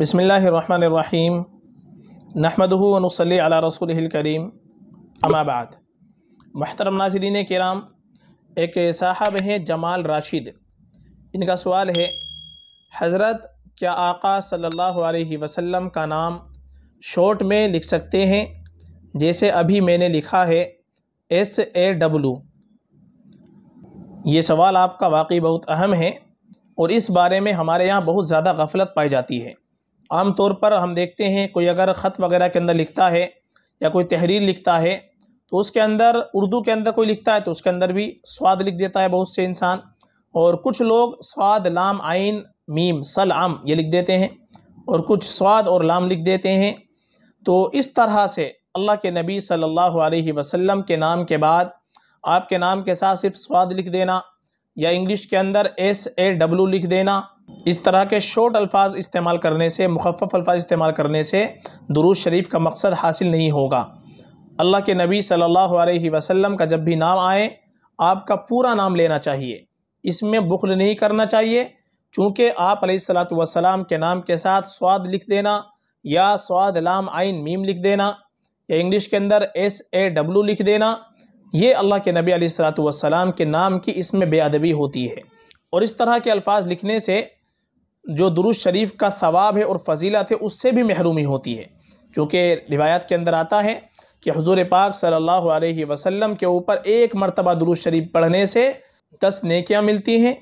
बसमीम नहमदूनसली अला रसूल करीम अमाबाद महतरम नाजरीन कराम एक साहब हैं जमाल राशिद इनका सवाल है हज़रत क्या आका सल्लल्लाहु अलैहि वसल्लम का नाम शॉर्ट में लिख सकते हैं जैसे अभी मैंने लिखा है एस ए डब्लू ये सवाल आपका वाकई बहुत अहम है और इस बारे में हमारे यहाँ बहुत ज़्यादा गफलत पाई जाती है आम तौर पर हम देखते हैं कोई अगर ख़त वगैरह के अंदर लिखता है या कोई तहरीर लिखता है तो उसके अंदर उर्दू के अंदर कोई लिखता है तो उसके अंदर भी स्वाद लिख देता है बहुत से इंसान और कुछ लोग स्वाद लाम आइन मीम सल आम ये लिख देते हैं और कुछ स्वाद और लाम लिख देते हैं तो इस तरह से अल्लाह के नबी सल्लल्लाहु अलैहि वसल्लम के नाम के बाद आपके नाम के साथ सिर्फ स्वाद लिख देना या इंग्लिश के अंदर एस ए डब्लू लिख देना इस तरह के शॉर्ट अल्फाज इस्तेमाल करने से मुखफ़ अल्फाज इस्तेमाल करने से दरूज शरीफ का मकसद हासिल नहीं होगा अल्लाह के नबी सल्लल्लाहु अलैहि वसल्लम का जब भी नाम आए आपका पूरा नाम लेना चाहिए इसमें बुखल नहीं करना चाहिए चूँकि आप सलाम के नाम के साथ स्वाद लिख देना या स्वाद लाम आइन मीम लिख देना या इंग्लिश के अंदर एस ए डब्लू लिख देना ये अल्लाह के नबी सलाम के नाम की इसमें बेअदबी होती है और इस तरह के अल्फाज लिखने से जो दुरुज शरीफ का सवाब है और फजीलत है उससे भी महरूमी होती है क्योंकि रिवायत के अंदर आता है कि हजूर पाक सल्लल्लाहु अलैहि वसल्लम के ऊपर एक मरतबा दुरुज शरीफ पढ़ने से दस नेकियां मिलती हैं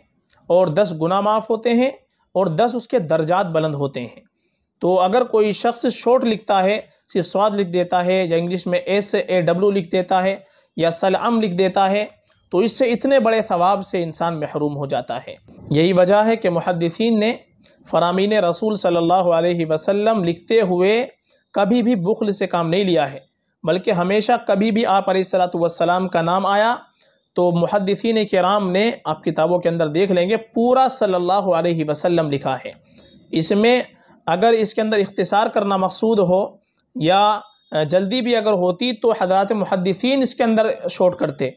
और दस गुना माफ़ होते हैं और दस उसके दर्जात बुलंद होते हैं तो अगर कोई शख्स शॉर्ट लिखता है सिर्फ स्वाद लिख देता है या इंग्लिश में एस ए डब्ल्यू लिख देता है या अम लिख देता है तो इससे इतने बड़े सवाब से इंसान महरूम हो जाता है यही वजह है कि मुहदसिन ने फ़रामीन रसूल सल्लल्लाहु अलैहि वसल्लम लिखते हुए कभी भी बुखल से काम नहीं लिया है बल्कि हमेशा कभी भी आप सलाम का नाम आया तो मुहदसिन कराम ने आप किताबों के अंदर देख लेंगे पूरा सल्लल्लाहु अलैहि वसल्लम लिखा है इसमें अगर इसके अंदर इख्तिसार करना मकसूद हो या जल्दी भी अगर होती तो हजरत मुहदसिन इसके अंदर शोट करते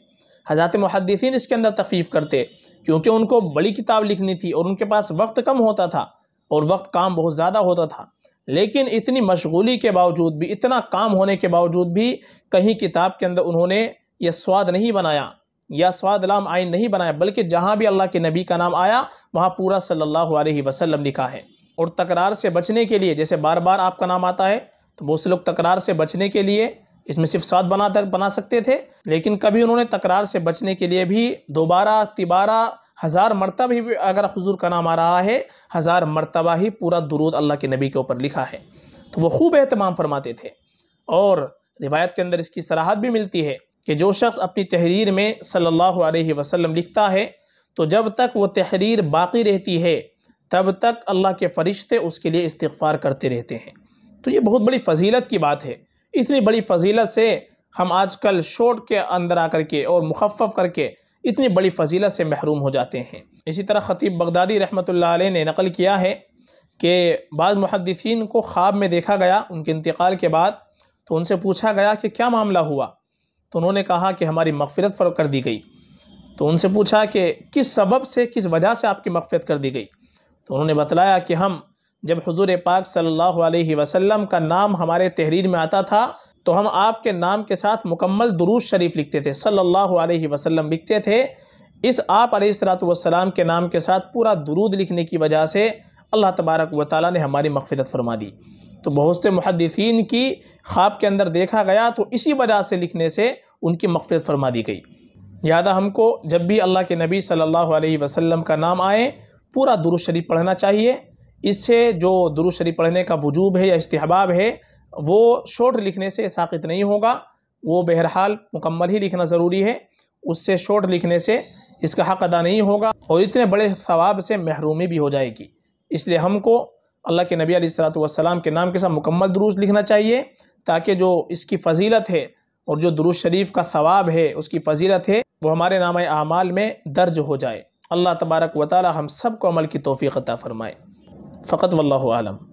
हजरत मुहदसिन इसके अंदर तफीफ़ करते क्योंकि उनको बड़ी किताब लिखनी थी और उनके पास वक्त कम होता था और वक्त काम बहुत ज़्यादा होता था लेकिन इतनी मशगूली के बावजूद भी इतना काम होने के बावजूद भी कहीं किताब के अंदर उन्होंने यह स्वाद नहीं बनाया या स्वाद लाम आइन नहीं बनाया बल्कि जहाँ भी अल्लाह के नबी का नाम आया वहाँ पूरा सल्लल्लाहु अलैहि वसल्लम लिखा है और तकरार से बचने के लिए जैसे बार बार आपका नाम आता है तो बहुत से लोग तकरार से बचने के लिए इसमें सिर्फ सात बना तक बना सकते थे लेकिन कभी उन्होंने तकरार से बचने के लिए भी दोबारा तिबारा हज़ार मरतब ही अगर हजूर का नाम आ रहा है हज़ार मरतबा ही पूरा दुरूद अल्लाह के नबी के ऊपर लिखा है तो वो खूब एहतमाम फरमाते थे और रिवायत के अंदर इसकी सराहत भी मिलती है कि जो शख्स अपनी तहरीर में सल्लल्लाहु अलैहि वसल्लम लिखता है तो जब तक वो तहरीर बाकी रहती है तब तक अल्लाह के फरिश्ते उसके लिए इस्तफ़ार करते रहते हैं तो ये बहुत बड़ी फजीलत की बात है इतनी बड़ी फजीलत से हम आजकल शॉर्ट के अंदर आकर के और मुखफ़ करके इतनी बड़ी फजीलत से महरूम हो जाते हैं इसी तरह ख़तीब बगदादी रहमत ने नकल किया है कि बाद मुहदसिन को ख्वाब में देखा गया उनके इंतकाल के बाद तो उनसे पूछा गया कि क्या मामला हुआ तो उन्होंने कहा कि हमारी मफफरत फ़र्क कर दी गई तो उनसे पूछा कि किस सबब से किस वजह से आपकी मफफरत कर दी गई तो उन्होंने बतलाया कि हम जब हुजूर पाक सल्लल्लाहु अलैहि वसल्लम का नाम हमारे तहरीर में आता था तो हम आपके नाम के साथ मुकम्मल दरूज शरीफ लिखते थे सल्लल्लाहु अलैहि वसल्लम लिखते थे इस आप सलाम के नाम के साथ पूरा दरूद लिखने की वजह से अल्लाह तबारक व ताली ने हमारी मफ़रत फरमा दी तो बहुत से मुहदसिन की ख्वाब के अंदर देखा गया तो इसी वजह से लिखने से उनकी मफ़रत फरमा दी गई लिहाजा हमको जब भी अल्लाह के नबी सल्लल्लाहु अलैहि वसल्लम का नाम आए पूरा शरीफ पढ़ना चाहिए इससे जो दुरु शरीफ पढ़ने का वजूब है या इस्तेहबाब है वो शॉर्ट लिखने से साकित नहीं होगा वो बहरहाल मुकम्मल ही लिखना ज़रूरी है उससे शॉर्ट लिखने से इसका हक़ अदा नहीं होगा और इतने बड़े सवाब से महरूमी भी हो जाएगी इसलिए हमको अल्लाह के नबी सलाम के नाम के साथ मुकम्मल दुरुस्त लिखना चाहिए ताकि जो इसकी फजीलत है और जो दुरुज शरीफ का सवाब है उसकी फजीलत है वो हमारे नाम आमाल में दर्ज हो जाए अल्लाह तबारक व ताली हम सब को अमल की तोफ़ी अता फ़रमाए فقط والله أعلم